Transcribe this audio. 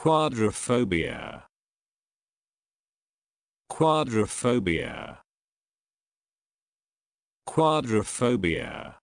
Quadrophobia. Quadrophobia. Quadrophobia.